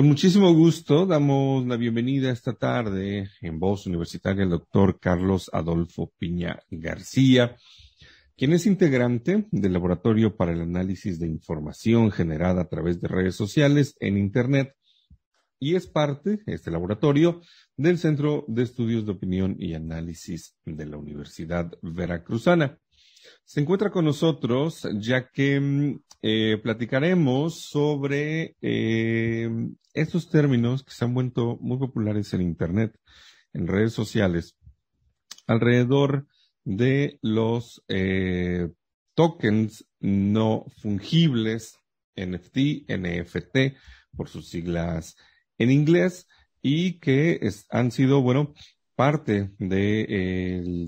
Con muchísimo gusto damos la bienvenida esta tarde en voz universitaria al doctor Carlos Adolfo Piña García, quien es integrante del Laboratorio para el Análisis de Información generada a través de redes sociales en Internet y es parte, este laboratorio, del Centro de Estudios de Opinión y Análisis de la Universidad Veracruzana se encuentra con nosotros ya que mm, eh, platicaremos sobre eh, estos términos que se han vuelto muy populares en Internet, en redes sociales, alrededor de los eh, tokens no fungibles, NFT, NFT, por sus siglas en inglés, y que han sido, bueno, parte del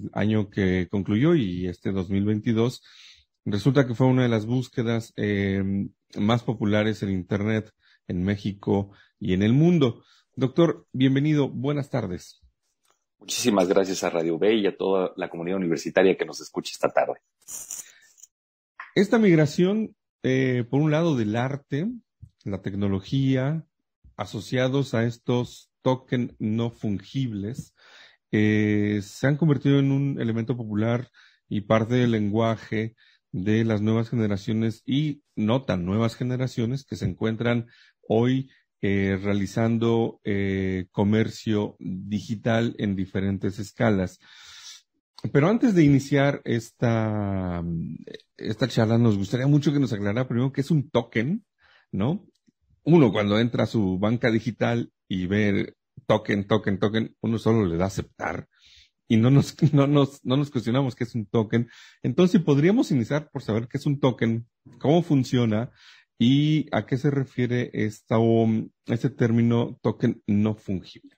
eh, año que concluyó y este 2022, resulta que fue una de las búsquedas em, más populares en Internet en México y en el mundo. Doctor, bienvenido, buenas tardes. Muchísimas gracias a Radio B y a toda la comunidad universitaria que nos escucha esta tarde. Esta migración, eh, por un lado, del arte, la tecnología, asociados a estos token no fungibles, eh, se han convertido en un elemento popular y parte del lenguaje de las nuevas generaciones y no tan nuevas generaciones que se encuentran hoy eh, realizando eh, comercio digital en diferentes escalas. Pero antes de iniciar esta, esta charla, nos gustaría mucho que nos aclarara primero qué es un token, ¿no? uno cuando entra a su banca digital y ve token, token, token, uno solo le da aceptar y no nos, no nos, no nos cuestionamos qué es un token. Entonces podríamos iniciar por saber qué es un token, cómo funciona y a qué se refiere esta, um, este término token no fungible.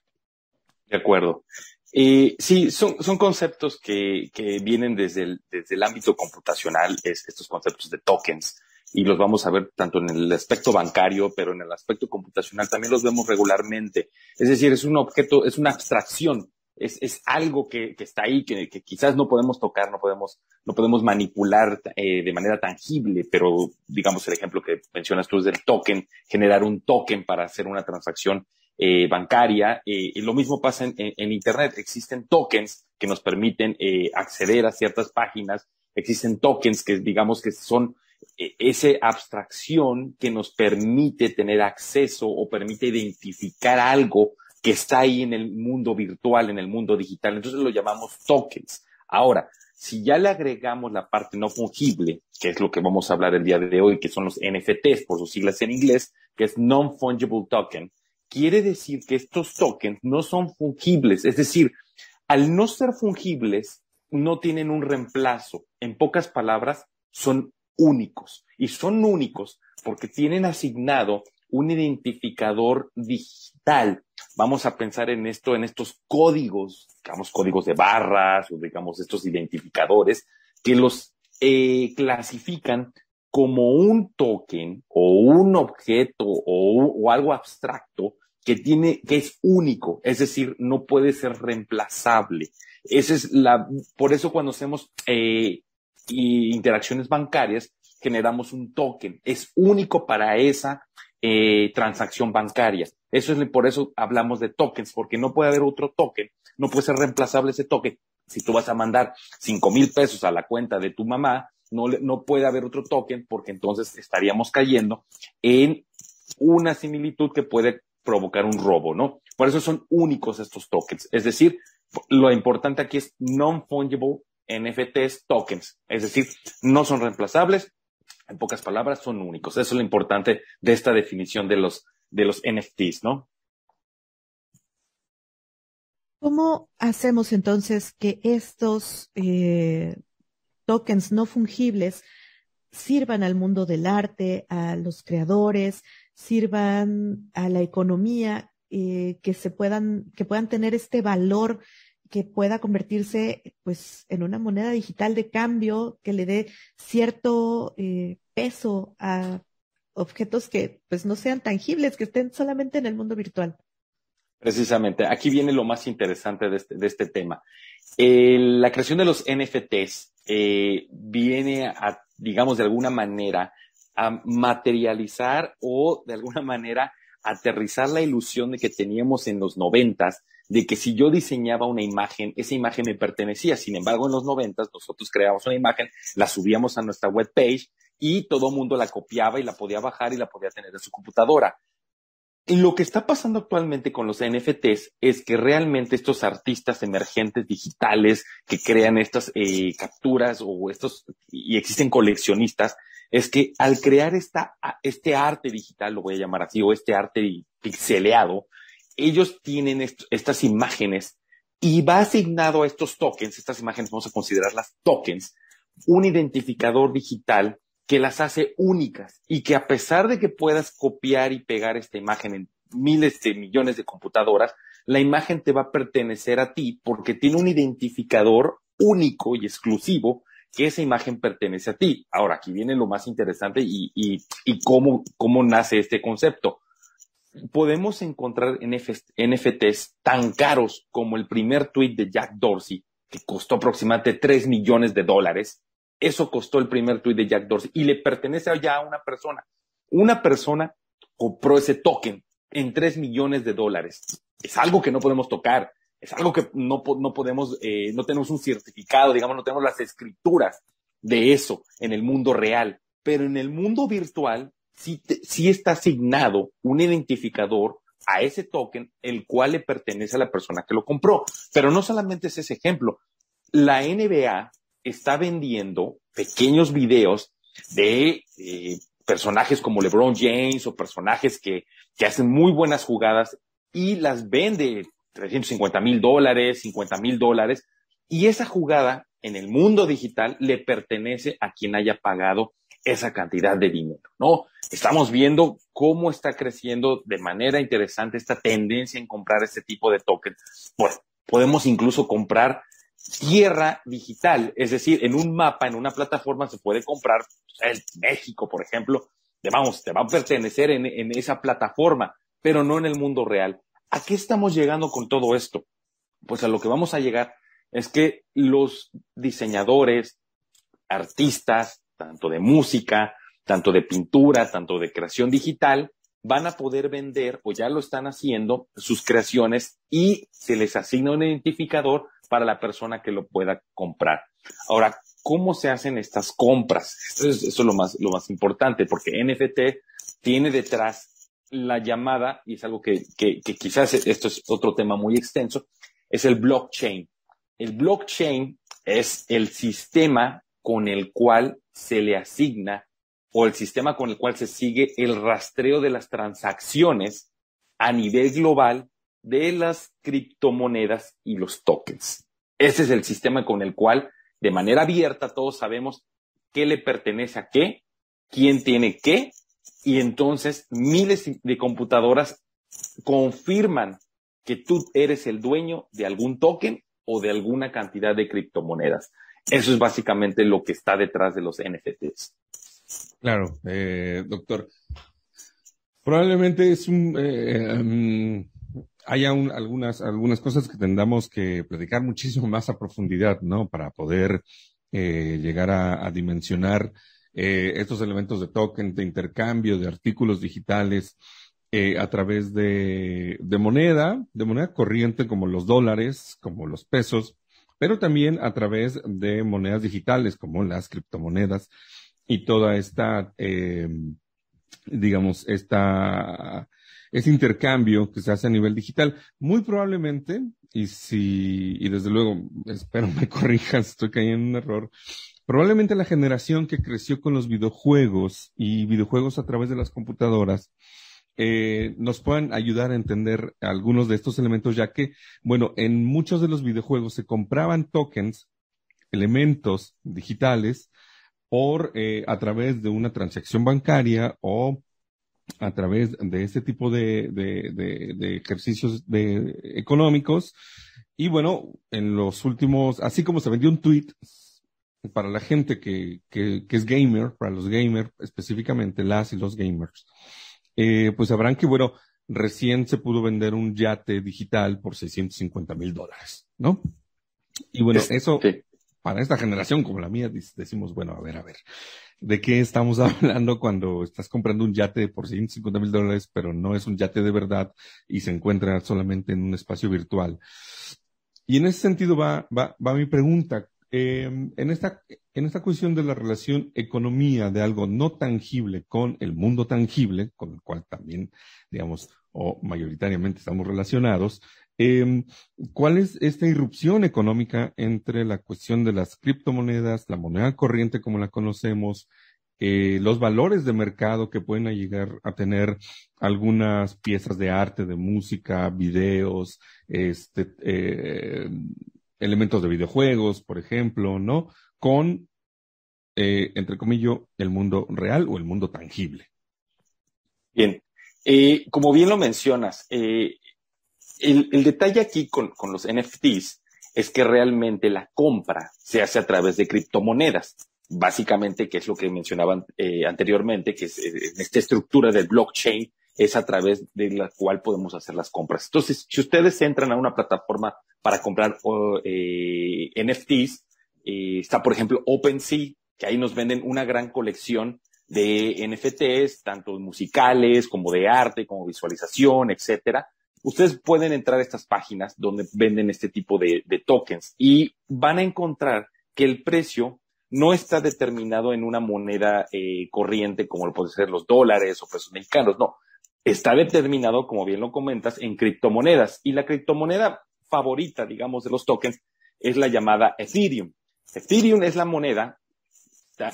De acuerdo. sí, son, son conceptos que, que vienen desde el, desde el ámbito computacional, estos conceptos de tokens y los vamos a ver tanto en el aspecto bancario, pero en el aspecto computacional también los vemos regularmente. Es decir, es un objeto, es una abstracción, es, es algo que, que, está ahí, que, quizás no podemos tocar, no podemos, no podemos manipular eh, de manera tangible, pero digamos el ejemplo que mencionas tú es del token, generar un token para hacer una transacción eh, bancaria. Eh, y lo mismo pasa en, Internet. Existen tokens que nos permiten acceder a ciertas páginas. Existen tokens que digamos que son e-, esa abstracción que nos permite tener acceso o permite identificar algo que está ahí en el mundo virtual, en el mundo digital. Entonces lo llamamos tokens. Ahora, si ya le agregamos la parte no fungible, que es lo que vamos a hablar el día de hoy, que son los NFTs por sus siglas en inglés, que es non-fungible token, quiere decir que estos tokens no son fungibles. Es decir, al no ser fungibles, no tienen un reemplazo. En pocas palabras, son únicos. Y son únicos porque tienen asignado un identificador digital. Vamos a pensar en esto, en estos códigos, digamos códigos de barras o digamos estos identificadores que los eh, clasifican como un token o un objeto o, o algo abstracto que tiene, que es único, es decir, no puede ser reemplazable. Esa es la, por eso cuando hacemos eh, y interacciones bancarias, generamos un token. Es único para esa eh, transacción bancaria. Eso es por eso hablamos de tokens, porque no puede haber otro token, no puede ser reemplazable ese token. Si tú vas a mandar cinco mil pesos a la cuenta de tu mamá, no, no puede haber otro token, porque entonces estaríamos cayendo en una similitud que puede provocar un robo, ¿no? Por eso son únicos estos tokens. Es decir, lo importante aquí es non-fungible NFTs tokens, es decir, no son reemplazables, en pocas palabras, son únicos. Eso es lo importante de esta definición de los, de los NFTs, ¿no? ¿Cómo hacemos entonces que estos eh, tokens no fungibles sirvan al mundo del arte, a los creadores, sirvan a la economía, eh, que se puedan, que puedan tener este valor que pueda convertirse pues en una moneda digital de cambio que le dé cierto eh, peso a objetos que pues no sean tangibles, que estén solamente en el mundo virtual. Precisamente, aquí viene lo más interesante de este, este tema. la creación de los NFTs eh, viene a, digamos, de alguna manera, a materializar o de alguna manera aterrizar la ilusión de que teníamos en los noventas de que si yo diseñaba una imagen, esa imagen me pertenecía. Sin embargo, en los noventas nosotros creábamos una imagen, la subíamos a nuestra web page y todo mundo la copiaba y la podía bajar y la podía tener en su computadora. Lo que está pasando actualmente con los NFTs es que realmente estos artistas emergentes digitales que crean estas eh, capturas o estos, y existen coleccionistas, es que al crear esta, este arte digital, lo voy a llamar así, o este arte pixeleado, ellos tienen estas imágenes y va asignado a estos tokens, estas imágenes vamos a considerarlas tokens, un identificador digital que las hace únicas y que a pesar de que puedas copiar y pegar esta imagen en miles de millones de computadoras, la imagen te va a pertenecer a ti porque tiene un identificador único y exclusivo que esa imagen pertenece a ti. Ahora, aquí viene lo más interesante y, cómo nace este concepto podemos encontrar NFTs tan caros como el primer tweet de Jack Dorsey, que costó aproximadamente 3 millones de dólares. Eso costó el primer tweet de Jack Dorsey y le pertenece ya a una persona. Una persona compró ese token en 3 millones de dólares. Es algo que no podemos tocar, es algo que no, no podemos, eh, no tenemos un certificado, digamos, no tenemos las escrituras de eso en el mundo real. Pero en el mundo virtual sí, está asignado un identificador a ese token, el cual le pertenece a la persona que lo compró. Pero no solamente es ese ejemplo. La NBA está vendiendo pequeños videos de eh, personajes como LeBron James o personajes que, que hacen muy buenas jugadas y las vende 350 mil dólares, 50 mil dólares. Y esa jugada en el mundo digital le pertenece a quien haya pagado esa cantidad de dinero, ¿no? Estamos viendo cómo está creciendo de manera interesante esta tendencia en comprar este tipo de tokens. Bueno, pues, podemos incluso comprar tierra digital, es decir, en un mapa, en una plataforma se puede comprar el pues, México, por ejemplo, te te va a pertenecer en esa plataforma, pero no en el mundo real. ¿A qué estamos llegando con todo esto? Pues a lo que vamos a llegar es que los diseñadores, artistas, tanto de música, tanto de pintura, tanto de creación digital, van a poder vender o ya lo están haciendo sus creaciones y se les asigna un identificador para la persona que lo pueda comprar. Ahora, ¿cómo se hacen estas compras? Eso es, lo, más, lo más importante, porque NFT tiene detrás la llamada, y es algo que, que quizás esto es otro tema muy extenso, es el blockchain. El blockchain es el sistema con el cual se le asigna o el sistema con el cual se sigue el rastreo de las transacciones a nivel global de las criptomonedas y los tokens. Ese es el sistema con el cual, de manera abierta, todos sabemos qué le pertenece a qué, quién tiene qué, y entonces miles de computadoras confirman que tú eres el dueño de algún token o de alguna cantidad de criptomonedas. Eso es básicamente lo que está detrás de los NFTs. Claro, eh, doctor. Probablemente es eh, em, un, algunas, algunas cosas que tendamos que platicar muchísimo más a profundidad, ¿no? Para poder eh, llegar a, a dimensionar estos elementos de token, de intercambio, de artículos digitales a través de, de moneda, de moneda corriente como los dólares, como los pesos, pero también a través de monedas digitales como las criptomonedas y toda esta, eh, digamos, esta, ese intercambio que se hace a nivel digital. Muy probablemente, y si, y desde luego, espero me corrijas, estoy cayendo en un error, probablemente la generación que creció con los videojuegos y videojuegos a través de las computadoras, eh, nos puedan ayudar a entender algunos de estos elementos, ya que, bueno, en muchos de los videojuegos se compraban tokens, elementos digitales, por, eh, a través de una transacción bancaria o a través de este tipo de, de, ejercicios de, económicos. Y bueno, en los últimos, así como se vendió un tweet, para la gente que es gamer, para los gamers específicamente, las y los gamers, eh, pues sabrán que, bueno, recién se pudo vender un yate digital por 650 mil dólares, ¿no? Y bueno, eso para esta generación como la mía decimos, bueno, a ver, a ver, ¿de qué estamos hablando cuando estás comprando un yate por 650 mil dólares, pero no es un yate de verdad y se encuentra solamente en un espacio virtual? Y en ese sentido va, va, va mi pregunta. Em, en, esta, en esta cuestión de la relación economía de algo no tangible con el mundo tangible, con el cual también, digamos, o mayoritariamente estamos relacionados, em, ¿cuál es esta irrupción económica entre la cuestión de las criptomonedas, la moneda corriente como la conocemos, eh, los valores de mercado que pueden llegar a tener algunas piezas de arte, de música, videos, este, eh, elementos de videojuegos, por ejemplo, ¿no? Con, eh, entre comillas, el mundo real o el mundo tangible. Bien, eh, como bien lo mencionas, eh, el, detalle aquí con, los NFTs es que realmente la compra se hace a través de criptomonedas, básicamente, que es lo que mencionaban anteriormente, que esta estructura del blockchain es a través de la cual podemos hacer las compras. Entonces, si ustedes entran a una plataforma para comprar eh, NFTs. está, por ejemplo, OpenSea, que ahí nos venden una gran colección de NFTs, tanto musicales como de arte, como visualización, etcétera. Ustedes pueden entrar a estas páginas donde venden este tipo de, tokens y van a encontrar que el precio no está determinado en una moneda eh, corriente como lo pueden ser los dólares o pesos mexicanos, no. Está determinado, como bien lo comentas, en criptomonedas. Y la criptomoneda favorita, digamos, de los tokens es la llamada Ethereum. Ethereum es la moneda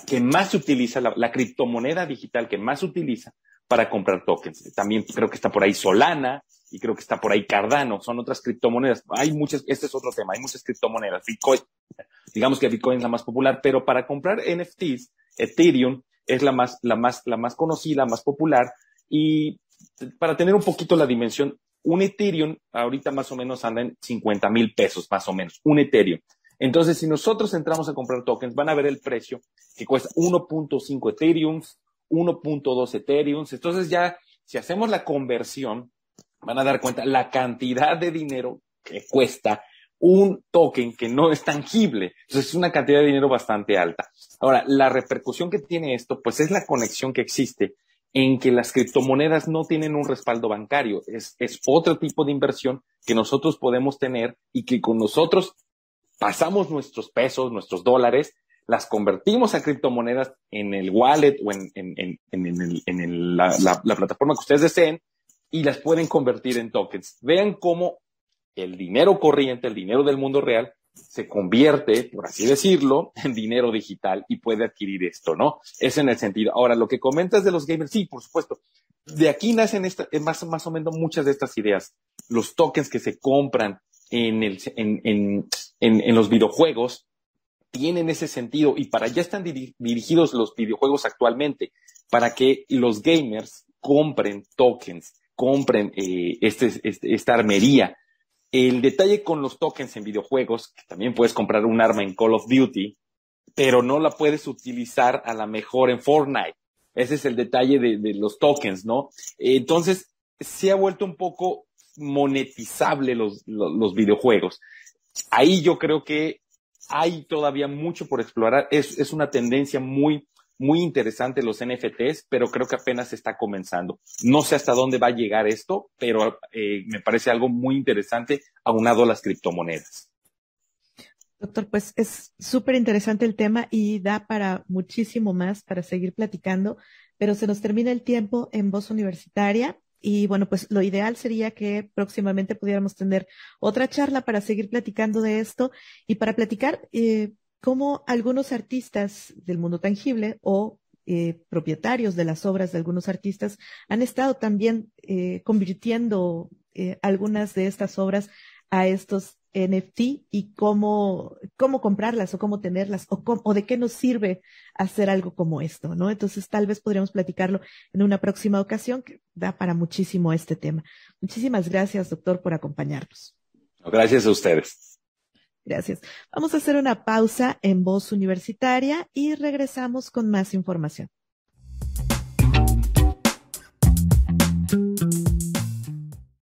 que más se utiliza, la, criptomoneda digital que más se utiliza para comprar tokens. También creo que está por ahí Solana y creo que está por ahí Cardano, son otras criptomonedas. Hay muchas, este es otro tema, hay muchas criptomonedas. Bitcoin, digamos que Bitcoin es la más popular, pero para comprar NFTs, Ethereum es la más, la más, la más conocida, la más popular y para tener un poquito la dimensión, un Ethereum ahorita más o menos anda en 50 mil pesos, más o menos, un Ethereum. Entonces, si nosotros entramos a comprar tokens, van a ver el precio que cuesta 1.5 Ethereum, 1.2 Ethereum. Entonces ya, si hacemos la conversión, van a dar cuenta la cantidad de dinero que cuesta un token que no es tangible. Entonces es una cantidad de dinero bastante alta. Ahora, la repercusión que tiene esto, pues es la conexión que existe en que las criptomonedas no tienen un respaldo bancario, es, otro tipo de inversión que nosotros podemos tener y que con nosotros pasamos nuestros pesos, nuestros dólares, las convertimos a criptomonedas en el wallet o en, la, la plataforma que ustedes deseen y las pueden convertir en tokens. Vean cómo el dinero corriente, el dinero del mundo real, se convierte, por así decirlo, en dinero digital y puede adquirir esto, ¿no? Es en el sentido. Ahora, lo que comentas de los gamers, sí, por supuesto. De aquí nacen esta, eh, más, más o menos muchas de estas ideas. Los tokens que se compran en, el, en, los videojuegos tienen ese sentido y para allá están dirigidos los videojuegos actualmente, para que los gamers compren tokens, compren eh, este, este, esta armería el detalle con los tokens en videojuegos, que también puedes comprar un arma en Call of Duty, pero no la puedes utilizar a la mejor en Fortnite. Ese es el detalle de, los tokens, ¿no? Entonces, se ha vuelto un poco monetizable los, videojuegos. Ahí yo creo que hay todavía mucho por explorar. Es, es una tendencia muy muy interesante los NFTs, pero creo que apenas está comenzando. No sé hasta dónde va a llegar esto, pero eh, me parece algo muy interesante aunado a las criptomonedas. Doctor, pues es súper interesante el tema y da para muchísimo más para seguir platicando, pero se nos termina el tiempo en voz universitaria. Y bueno, pues lo ideal sería que próximamente pudiéramos tener otra charla para seguir platicando de esto y para platicar eh, cómo algunos artistas del mundo tangible o eh, propietarios de las obras de algunos artistas han estado también eh, convirtiendo eh, algunas de estas obras a estos NFT y cómo, cómo comprarlas o cómo tenerlas o, cómo, o de qué nos sirve hacer algo como esto, ¿no? Entonces tal vez podríamos platicarlo en una próxima ocasión que da para muchísimo este tema. Muchísimas gracias, doctor, por acompañarnos. Gracias a ustedes. Gracias. Vamos a hacer una pausa en voz universitaria y regresamos con más información.